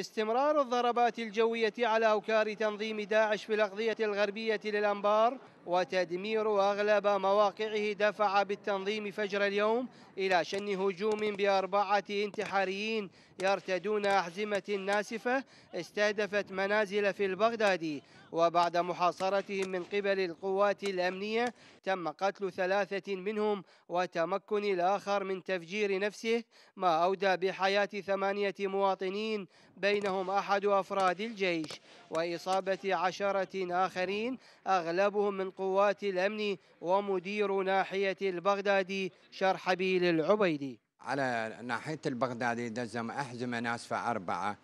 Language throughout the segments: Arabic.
استمرار الضربات الجوية على أوكار تنظيم داعش في الأقضية الغربية للأنبار وتدمير أغلب مواقعه دفع بالتنظيم فجر اليوم إلى شن هجوم بأربعة انتحاريين يرتدون أحزمة ناسفة استهدفت منازل في البغدادي وبعد محاصرتهم من قبل القوات الأمنية تم قتل ثلاثة منهم وتمكن الآخر من تفجير نفسه ما أودى بحياة ثمانية مواطنين بينهم أحد أفراد الجيش وإصابة عشرة آخرين أغلبهم من قوات الأمن ومدير ناحية البغدادي شرحبيل العبيدي على ناحية البغدادي دزم أحزمة ناسفة أربعة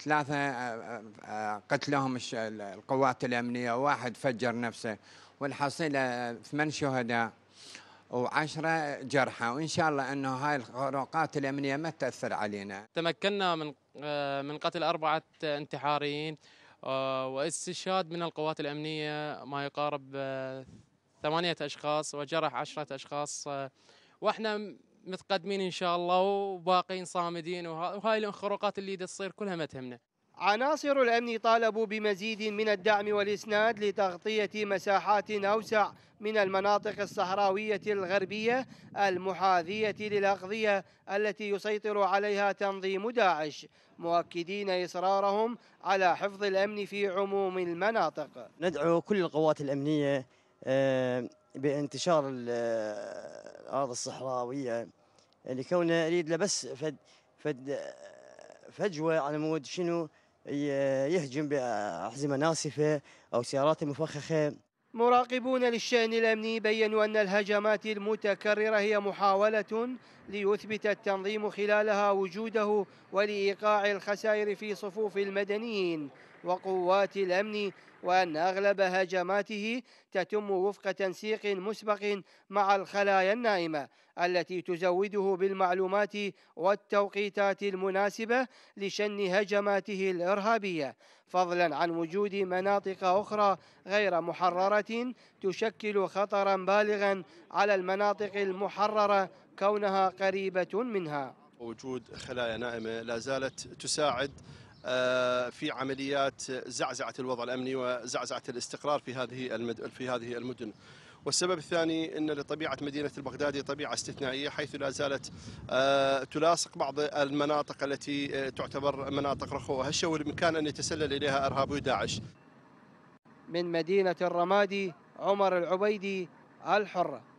ثلاثة آه، آه، قتلهم القوات الأمنية واحد فجر نفسه والحصيلة ثمان شهداء وعشرة جرحى وإن شاء الله أنه هاي الخروقات الأمنية ما تأثر علينا تمكنا من آه، من قتل أربعة انتحاريين آه، واستشهاد من القوات الأمنية ما يقارب آه، ثمانية أشخاص وجرح عشرة أشخاص آه، وإحنا متقدمين إن شاء الله وباقين صامدين وهاي الخروقات اللي تصير كلها ما تهمنا عناصر الأمن طالبوا بمزيد من الدعم والإسناد لتغطية مساحات أوسع من المناطق الصحراوية الغربية المحاذية للأقضية التي يسيطر عليها تنظيم داعش مؤكدين إصرارهم على حفظ الأمن في عموم المناطق ندعو كل القوات الأمنية آه، بانتشار آه، الأراضي الصحراوية لكونه أريد لبس فد, فد آه، فجوة على مود شنو يهجم بأحزمة ناسفة أو سيارات مفخخة مراقبون للشأن الأمني بيّنوا أن الهجمات المتكررة هي محاولة ليثبت التنظيم خلالها وجوده ولإيقاع الخسائر في صفوف المدنيين وقوات الأمن وأن أغلب هجماته تتم وفق تنسيق مسبق مع الخلايا النائمة التي تزوده بالمعلومات والتوقيتات المناسبة لشن هجماته الإرهابية فضلا عن وجود مناطق أخرى غير محررة تشكل خطرا بالغا على المناطق المحررة كونها قريبة منها وجود خلايا نائمة لا زالت تساعد آه، في عمليات زعزعة الوضع الأمني وزعزعة الاستقرار في هذه في هذه المدن. والسبب الثاني ان لطبيعه مدينه البغدادي طبيعه استثنائيه حيث لا زالت آه، تلاصق بعض المناطق التي آه، تعتبر مناطق رخوه وهشه والامكان ان يتسلل اليها ارهاب داعش. من مدينه الرمادي عمر العبيدي الحره.